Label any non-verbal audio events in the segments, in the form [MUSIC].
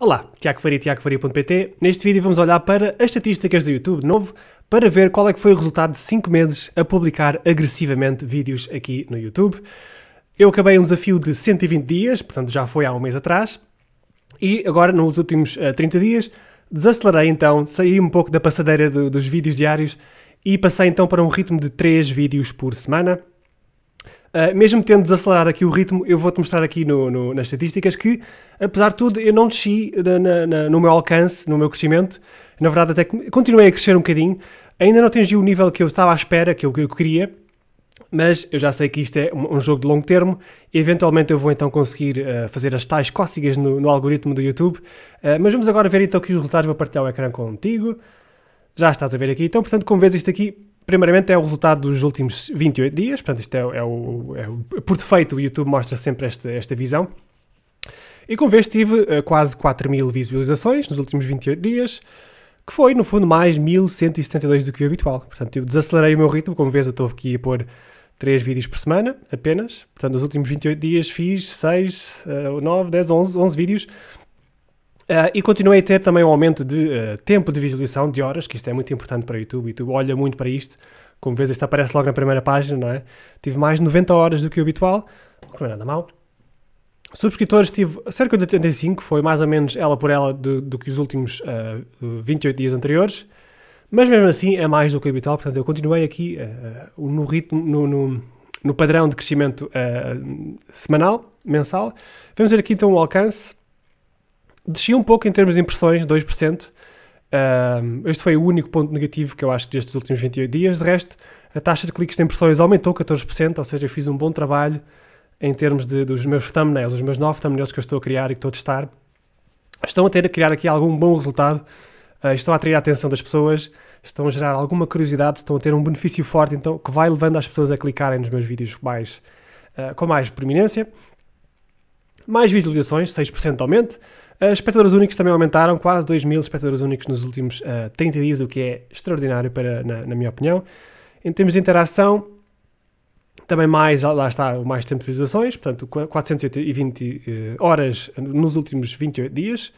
Olá, Tiago Faria, tiagofaria.pt. Neste vídeo vamos olhar para as estatísticas do YouTube novo para ver qual é que foi o resultado de 5 meses a publicar agressivamente vídeos aqui no YouTube. Eu acabei um desafio de 120 dias, portanto já foi há um mês atrás, e agora nos últimos 30 eh, dias desacelerei então, saí um pouco da passadeira do, dos vídeos diários e passei então para um ritmo de 3 vídeos por semana. Ah, mesmo tendo desacelerado aqui o ritmo, eu vou-te mostrar aqui no, no, nas estatísticas que, apesar de tudo, eu não desci na, na, no meu alcance, no meu crescimento. Na verdade, até continuei a crescer um bocadinho. Ainda não atingi o nível que eu estava à espera, que eu, que eu queria. Mas eu já sei que isto é um, jogo de longo termo. E eventualmente eu vou então conseguir uh, fazer as tais cócegas no, no algoritmo do YouTube. Uh, mas vamos agora ver então aqui os resultados. Vou partilhar o ecrã contigo. Já estás a ver aqui. Então, portanto, como vês isto aqui, Primeiramente é o resultado dos últimos 28 dias, portanto, isto é, é, o, é o, Por defeito, o YouTube mostra sempre esta, esta visão. E como vês, tive uh, quase 4 mil visualizações nos últimos 28 dias, que foi, no fundo, mais 1172 do que o habitual. Portanto, eu desacelerei o meu ritmo, como vês, eu estou aqui a pôr 3 vídeos por semana apenas. Portanto, nos últimos 28 dias fiz 6, uh, 9, 10, 11, 11 vídeos Uh, e continuei a ter também um aumento de uh, tempo de visualização, de horas, que isto é muito importante para o YouTube. O YouTube olha muito para isto. Como vês, isto aparece logo na primeira página, não é? Tive mais 90 horas do que o habitual, que não é nada mal. Subscritores tive cerca de 85, foi mais ou menos ela por ela do, do que os últimos uh, eh, 28 dias anteriores. Mas mesmo assim é mais do que o habitual, portanto eu continuei aqui no ritmo, no, no, no, padrão de crescimento semanal, mensal. Vamos ver aqui então o alcance desci um pouco em termos de impressões, 2%. Um, este foi o único ponto negativo que eu acho que destes últimos 28 dias. De resto, a taxa de cliques de impressões aumentou 14%, ou seja, eu fiz um bom trabalho em termos de, dos meus thumbnails, os meus 9 thumbnails que eu estou a criar e que estou a testar. Estão a ter a criar aqui algum bom resultado, uh, estão a atrair a atenção das pessoas, estão a gerar alguma curiosidade, estão a ter um benefício forte, então que vai levando as pessoas a clicarem nos meus vídeos mais, uh, com mais preeminência. Mais visualizações, 6% de aumento. Uh, espectadores únicos também aumentaram, quase 2 mil espectadores únicos nos últimos uh, eh, 30 dias, o que é extraordinário para, na, na minha opinião. Em termos de interação, também mais, lá está, mais tempo de visualizações, portanto 420 uh, eh, horas nos últimos 28 dias.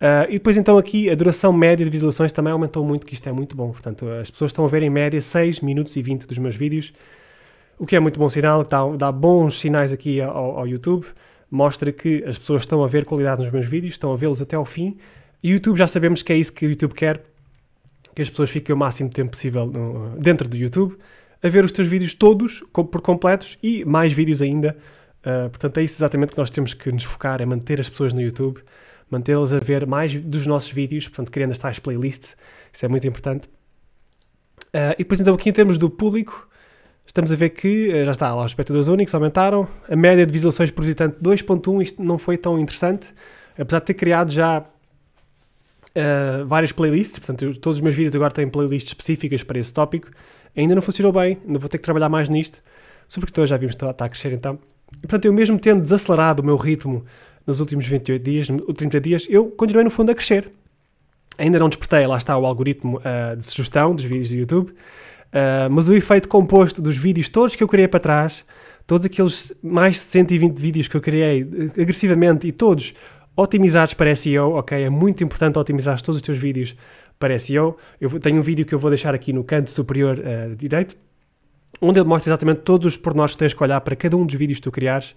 Uh, e depois então aqui a duração média de visualizações também aumentou muito, que isto é muito bom. Portanto, as pessoas estão a ver em média 6 minutos e 20 dos meus vídeos, o que é muito bom sinal, dá, dá bons sinais aqui ao, ao YouTube mostra que as pessoas estão a ver qualidade nos meus vídeos, estão a vê-los até ao fim. E YouTube já sabemos que é isso que o YouTube quer, que as pessoas fiquem o máximo tempo possível no, dentro do YouTube, a ver os teus vídeos todos por completos e mais vídeos ainda. Uh, portanto, é isso exatamente que nós temos que nos focar, é manter as pessoas no YouTube, mantê-las a ver mais dos nossos vídeos, portanto, criando as tais playlists, isso é muito importante. Uh, e depois então aqui em termos do público, estamos a ver que, eh, já está, lá os espectadores únicos aumentaram, a média de visualizações por visitante 2.1, isto não foi tão interessante, apesar de ter criado já uh, várias playlists, portanto eu, todos os meus vídeos agora têm playlists específicas para esse tópico, ainda não funcionou bem, ainda vou ter que trabalhar mais nisto, sobretudo já vimos que está a crescer então. E, portanto, eu mesmo tendo desacelerado o meu ritmo nos últimos 28 dias, 30 dias, eu continuei no fundo a crescer. Ainda não despertei, lá está o algoritmo uh, de sugestão dos vídeos do YouTube, ah, mas o efeito composto dos vídeos todos que eu criei para trás, todos aqueles mais de 120 vídeos que eu criei agressivamente e todos otimizados para SEO, ok? É muito importante otimizar todos os teus vídeos para SEO. Eu tenho um vídeo que eu vou deixar aqui no canto superior uh, direito, onde eu mostro exatamente todos os pormenores que tens que olhar para cada um dos vídeos que tu criares.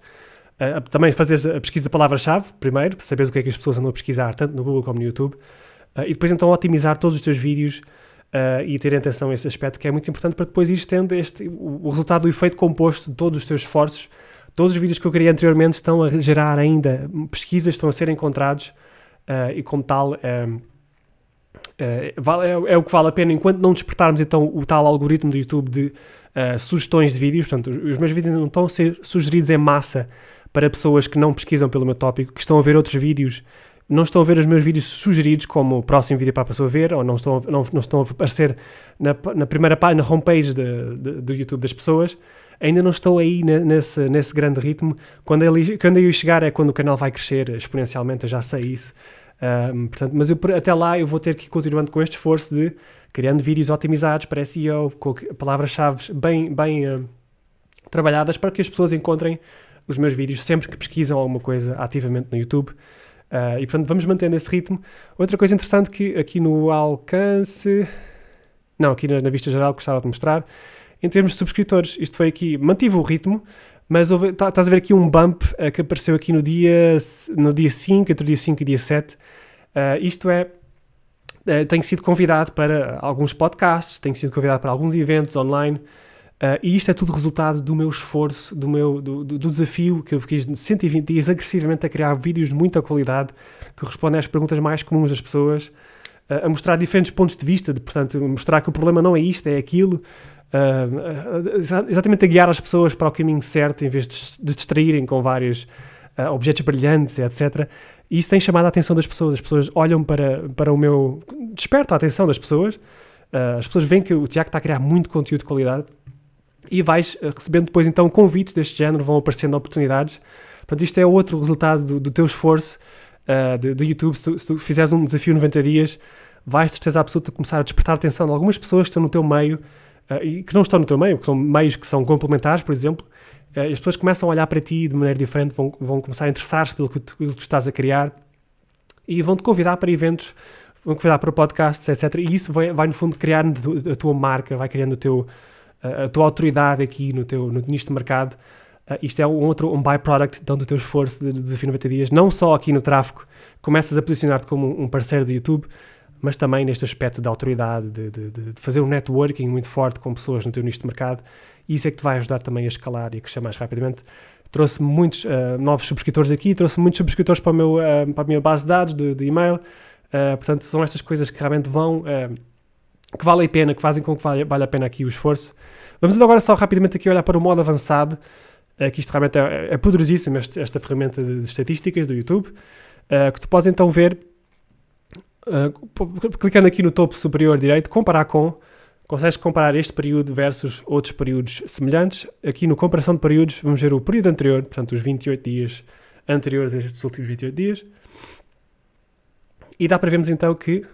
Uh, também fazeres a pesquisa da palavra-chave, primeiro, para saberes o que é que as pessoas andam a pesquisar, tanto no Google como no YouTube. Uh, e depois então otimizar todos os teus vídeos Uh, e ter atenção a esse aspecto que é muito importante para depois ir tendo este, o, resultado do efeito composto de todos os teus esforços. Todos os vídeos que eu criei anteriormente estão a gerar ainda pesquisas, estão a ser encontrados uh, e, como tal, é, é, é, o que vale a pena enquanto não despertarmos então o tal algoritmo do YouTube de uh, sugestões de vídeos. Portanto, os, os meus vídeos não estão a ser sugeridos em massa para pessoas que não pesquisam pelo meu tópico, que estão a ver outros vídeos não estão a ver os meus vídeos sugeridos, como o próximo vídeo para a pessoa ver, ou não estão, não, não estão a aparecer na, na primeira página, na homepage de, de, do YouTube das pessoas, ainda não estou aí na, nesse, nesse grande ritmo. Quando, ele, quando eu chegar é quando o canal vai crescer exponencialmente, eu já sei isso. Um, portanto, mas eu, até lá eu vou ter que ir continuando com este esforço de criando vídeos otimizados para SEO, com palavras-chave bem, bem uh, trabalhadas para que as pessoas encontrem os meus vídeos sempre que pesquisam alguma coisa ativamente no YouTube. Uh, e portanto vamos mantendo esse ritmo. Outra coisa interessante que aqui no alcance, não, aqui na, na vista geral gostava de mostrar, em termos de subscritores, isto foi aqui, mantive o ritmo, mas houve, tá, estás a ver aqui um bump uh, que apareceu aqui no dia, no dia 5, entre o dia 5 e o dia 7. Uh, ah, isto é, tenho sido convidado para alguns podcasts, tenho sido convidado para alguns eventos online, Uh, e isto é tudo resultado do meu esforço, do meu do, do, desafio que eu fiz 120 dias agressivamente a criar vídeos de muita qualidade que respondem às perguntas mais comuns das pessoas, uh, a mostrar diferentes pontos de vista, de, portanto, mostrar que o problema não é isto, é aquilo, uh, exatamente a guiar as pessoas para o caminho certo em vez de, de distraírem com vários objetos brilhantes, etc. E isso tem chamado a atenção das pessoas. As pessoas olham para, para o meu. desperta a atenção das pessoas. as pessoas veem que o Tiago está a criar muito conteúdo de qualidade e vais eh, recebendo depois então convites deste género, vão aparecendo oportunidades. Portanto, isto é outro resultado do, do teu esforço uh, eh, do, do YouTube. Se tu, se tu, fizeres um desafio 90 dias, vais de certeza absoluta começar a despertar a atenção de algumas pessoas que estão no teu meio uh, e que não estão no teu meio, que são meios que são complementares, por exemplo. Uh, as pessoas começam a olhar para ti de maneira diferente, vão, vão começar a interessar-se pelo que, tu, que tu estás a criar e vão te convidar para eventos vão convidar para podcasts, etc. E isso vai, vai, no fundo, criar a tua marca, vai criando o teu, a, tua autoridade aqui no teu no, nicho de mercado. Uh, isto é um outro um byproduct então, do teu esforço de, de desafio 90 dias, não só aqui no tráfego, começas a posicionar-te como um parceiro do YouTube, mas também neste aspecto da autoridade, de, de, de, fazer um networking muito forte com pessoas no teu nicho de mercado, isso é que te vai ajudar também a escalar e a crescer mais rapidamente. Trouxe muitos uh, novos subscritores aqui, trouxe muitos subscritores para, meu, uh, para a minha base de dados de, de e-mail, uh, portanto, são estas coisas que realmente vão que vale a pena, que fazem com que vale, a pena aqui o esforço. Vamos então agora só rapidamente aqui olhar para o modo avançado, uh, que isto realmente é, é poderosíssimo, este, esta ferramenta de, de, estatísticas do YouTube, uh, que tu podes então ver, uh, clicando aqui no topo superior direito, comparar com, consegues comparar este período versus outros períodos semelhantes. Aqui no comparação de períodos, vamos ver o período anterior, portanto os 28 dias anteriores a estes últimos 28 dias. E dá para vermos então que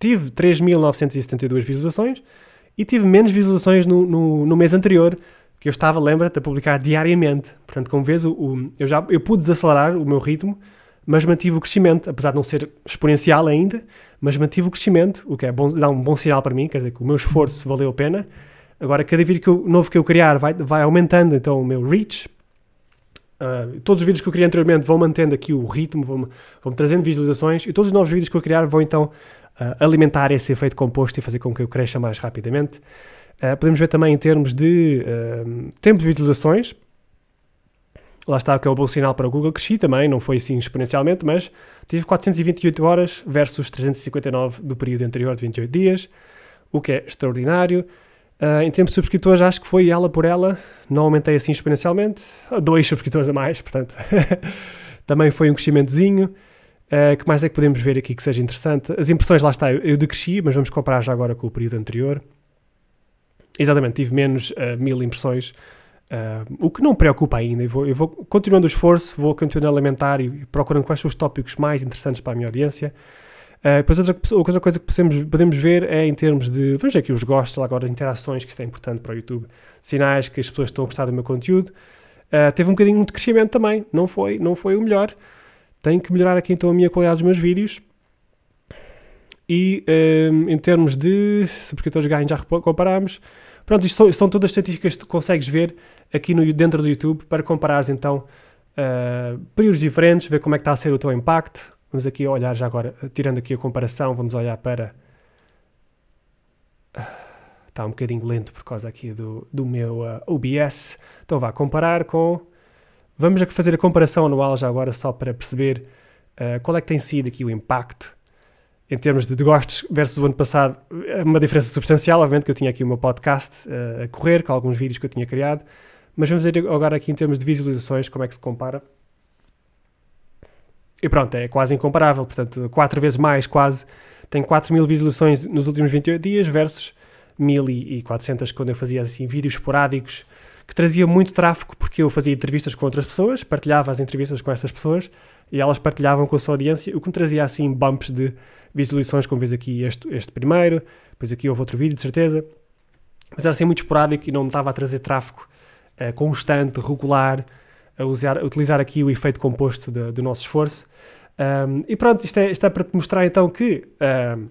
tive 3.972 visualizações e tive menos visualizações no, no, no mês anterior, que eu estava, lembra-te, a publicar diariamente. Portanto, como vês, o, o, eu já eu pude desacelerar o meu ritmo, mas mantive o crescimento, apesar de não ser exponencial ainda, mas mantive o crescimento, o que é bom, dá um bom sinal para mim, quer dizer, que o meu esforço valeu a pena. Agora, cada vídeo que eu, novo que eu criar vai, vai aumentando, então, o meu reach. Uh, todos os vídeos que eu criei anteriormente vão mantendo aqui o ritmo, vão vão trazendo visualizações e todos os novos vídeos que eu criar vão, então, eh, alimentar esse efeito composto e fazer com que eu cresça mais rapidamente. Eh, podemos ver também em termos de eh, tempo de visualizações. Lá está que é um bom sinal para o Google. Cresci também, não foi assim exponencialmente, mas tive 428 horas versus 359 do período anterior de 28 dias, o que é extraordinário. Uh, em termos de subscritores, acho que foi ela por ela. Não aumentei assim exponencialmente. Dois subscritores a mais, [LAUGHS] portanto. [LAUGHS] Também foi um crescimentozinho. Eh, que mais é que podemos ver aqui que seja interessante? As impressões, lá está, eu, eu decresci, mas vamos comparar já agora com o período anterior. Exatamente, tive menos uh, mil impressões, uh, o que não me preocupa ainda. Eu vou, eu vou continuando o esforço, vou continuando a alimentar e procurando quais são os tópicos mais interessantes para a minha audiência. Uh, depois outra, outra coisa que podemos, podemos ver é em termos de, vamos ver aqui os gostos, agora interações, que isto é importante para o YouTube, sinais que as pessoas estão a gostar do meu conteúdo. Uh, teve um bocadinho de crescimento também, não foi, não foi o melhor, tenho que melhorar aqui então a minha qualidade dos meus vídeos. E um, ehm, em termos de subscritores ganhos, já comparámos. Pronto, isto são, são, todas as estatísticas que tu consegues ver aqui no, dentro do YouTube para comparares então uh, períodos diferentes, ver como é que está a ser o teu impacto. Vamos aqui olhar já agora, tirando aqui a comparação, vamos olhar para. Ah, está um bocadinho lento por causa aqui do, do meu uh, ah, OBS. Então vá comparar com Vamos fazer a comparação anual já agora, só para perceber uh, qual é que tem sido aqui o impacto em termos de gostos versus o ano passado. É uma diferença substancial, obviamente, que eu tinha aqui o meu podcast uh, a correr, com alguns vídeos que eu tinha criado. Mas vamos ver agora aqui em termos de visualizações, como é que se compara. E pronto, é quase incomparável, portanto, quatro vezes mais, quase. Tem 4 mil visualizações nos últimos 28 dias versus 1.400 quando eu fazia assim vídeos esporádicos que trazia muito tráfego porque eu fazia entrevistas com outras pessoas, partilhava as entrevistas com essas pessoas e elas partilhavam com a sua audiência, o que me trazia assim bumps de visualizações, como vês aqui este, este primeiro, depois aqui houve outro vídeo, de certeza. Mas era assim muito esporádico e não me estava a trazer tráfego uh, constante, regular, a, usar, a utilizar aqui o efeito composto de, do nosso esforço. Um, e pronto, isto é, isto é, para te mostrar então que um,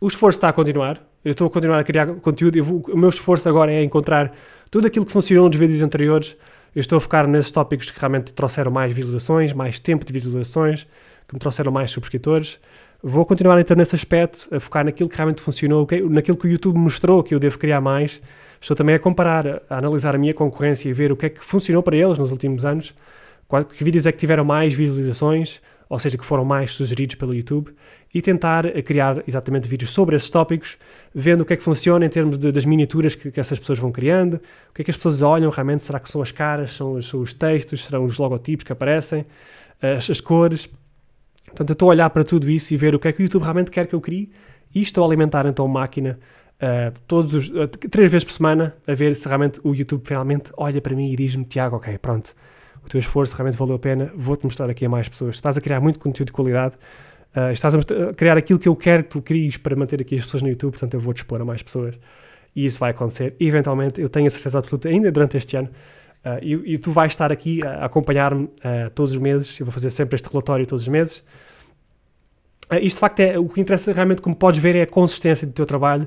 o esforço está a continuar. Eu estou a continuar a criar conteúdo. Vou, o meu esforço agora é encontrar tudo aquilo que funcionou nos vídeos anteriores, eu estou a focar nesses tópicos que realmente trouxeram mais visualizações, mais tempo de visualizações, que me trouxeram mais subscritores. Vou continuar então nesse aspecto, a focar naquilo que realmente funcionou, é, naquilo que o YouTube mostrou que eu devo criar mais. Estou também a comparar, a analisar a minha concorrência e ver o que é que funcionou para eles nos últimos anos, que vídeos é que tiveram mais visualizações, ou seja, que foram mais sugeridos pelo YouTube, e tentar criar exatamente vídeos sobre esses tópicos, vendo o que é que funciona em termos de, das miniaturas que, que, essas pessoas vão criando, o que é que as pessoas olham realmente, será que são as caras, são, são os textos, serão os logotipos que aparecem, eh, as, as cores. Portanto, eu estou a olhar para tudo isso e ver o que é que o YouTube realmente quer que eu crie e estou a alimentar então a máquina uh, todos os, uh, três vezes por semana a ver se realmente o YouTube finalmente olha para mim e diz-me Tiago, ok, pronto, o teu esforço realmente valeu a pena, vou-te mostrar aqui a mais pessoas. Estás a criar muito conteúdo de qualidade, uh, estás a, a criar aquilo que eu quero que tu cries para manter aqui as pessoas no YouTube, portanto eu vou-te expor a mais pessoas e isso vai acontecer. E, eventualmente, eu tenho a certeza absoluta, ainda durante este ano, uh, e, e, tu vais estar aqui a acompanhar-me uh, todos os meses, eu vou fazer sempre este relatório todos os meses. Uh, isto, de facto, é o que interessa realmente, como podes ver, é a consistência do teu trabalho.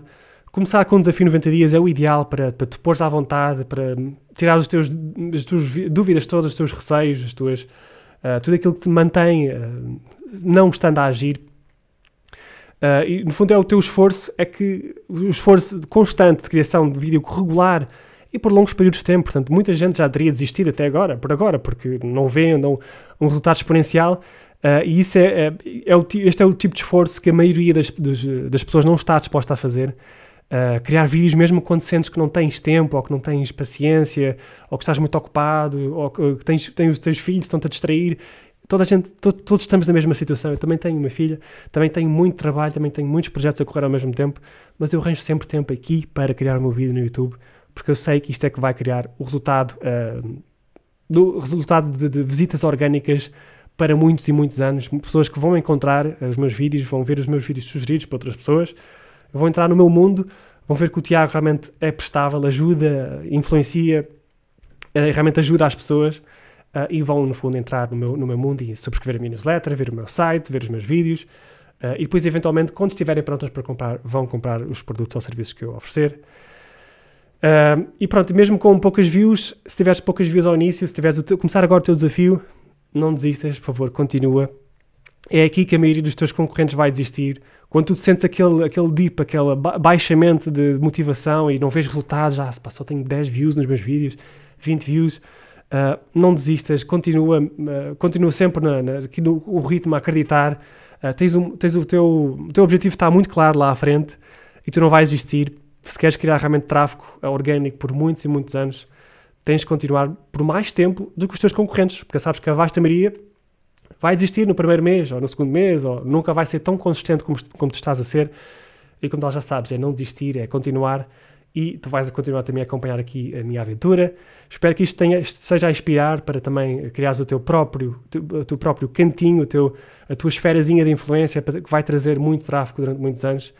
Começar com um desafio 90 dias é o ideal para, para te pôres à vontade, para, tirar os teus, as tuas dúvidas todas, os teus receios, as tuas, uh, tudo aquilo que te mantém uh, não estando a agir. Uh, e no fundo é o teu esforço, é que o esforço constante de criação de vídeo regular e por longos períodos de tempo. Portanto, muita gente já teria desistido até agora, por agora, porque não vê não, um resultado exponencial. Uh, e isso é, é, é, o, este é o tipo de esforço que a maioria das, das, das pessoas não está disposta a fazer. Uh, criar vídeos mesmo quando sentes que não tens tempo, ou que não tens paciência, ou que estás muito ocupado, ou que tens, tens os teus filhos, estão-te a distrair. Toda a gente, to, todos estamos na mesma situação. Eu também tenho uma filha, também tenho muito trabalho, também tenho muitos projetos a correr ao mesmo tempo, mas eu arranjo sempre tempo aqui para criar o meu vídeo no YouTube, porque eu sei que isto é que vai criar o resultado uh, do resultado de, de, visitas orgânicas para muitos e muitos anos. Pessoas que vão encontrar os meus vídeos, vão ver os meus vídeos sugeridos para outras pessoas vão vou entrar no meu mundo, vão ver que o Tiago realmente é prestável, ajuda, influencia, eh, realmente ajuda as pessoas uh, e vão, no fundo, entrar no meu, no meu mundo e subscrever a minha newsletter, ver o meu site, ver os meus vídeos uh, e depois, eventualmente, quando estiverem prontas para comprar, vão comprar os produtos ou serviços que eu oferecer. Uh, e pronto, mesmo com poucas views, se tiveres poucas views ao início, se tiveres teu, começar agora o teu desafio, não desistas, por favor, continua é aqui que a maioria dos teus concorrentes vai desistir. Quando tu sentes aquele, aquele dip, aquele baixamento de motivação e não vês resultados, ah, só tenho 10 views nos meus vídeos, 20 views, uh, não desistas, continua, uh, continua sempre na, na, aqui no o ritmo a acreditar. Uh, tens, um, tens o teu, o teu objetivo está muito claro lá à frente e tu não vais desistir. Se queres criar realmente tráfego é orgânico por muitos e muitos anos, tens de continuar por mais tempo do que os teus concorrentes, porque sabes que a vasta maioria vai existir no primeiro mês ou no segundo mês, ou nunca vai ser tão consistente como, como tu estás a ser. E como tu já sabes, é não desistir, é continuar e tu vais continuar também a acompanhar aqui a minha aventura. Espero que isto tenha, seja a inspirar para também criares o teu próprio, o teu próprio cantinho, o teu, a tua esferazinha de influência que vai trazer muito tráfego durante muitos anos.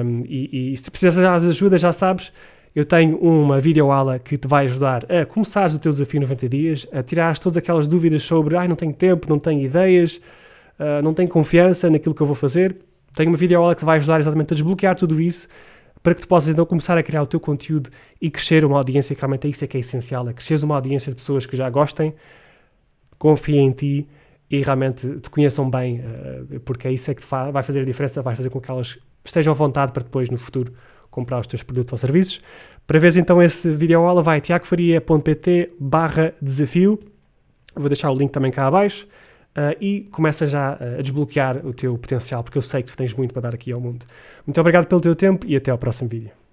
Um, e, e se precisas de ajuda, já sabes, eu tenho uma videoaula que te vai ajudar a começares o teu desafio 90 dias, a tirar todas aquelas dúvidas sobre ai, não tenho tempo, não tenho ideias, uh, não tenho confiança naquilo que eu vou fazer. Tenho uma videoaula que te vai ajudar exatamente a desbloquear tudo isso para que tu possas então começar a criar o teu conteúdo e crescer uma audiência, que realmente é isso é que é essencial, é cresceres uma audiência de pessoas que já gostem, confiem em ti e realmente te conheçam bem, uh, porque é isso é que te fa vai fazer a diferença, vai fazer com que elas estejam à vontade para depois, no futuro, comprar os teus produtos ou serviços. Para veres então esse vídeo aula, vai tiagofaria.pt barra desafio. Vou deixar o link também cá abaixo. Uh, e começa já eh, a desbloquear o teu potencial, porque eu sei que tu tens muito para dar aqui ao mundo. Muito obrigado pelo teu tempo e até ao próximo vídeo.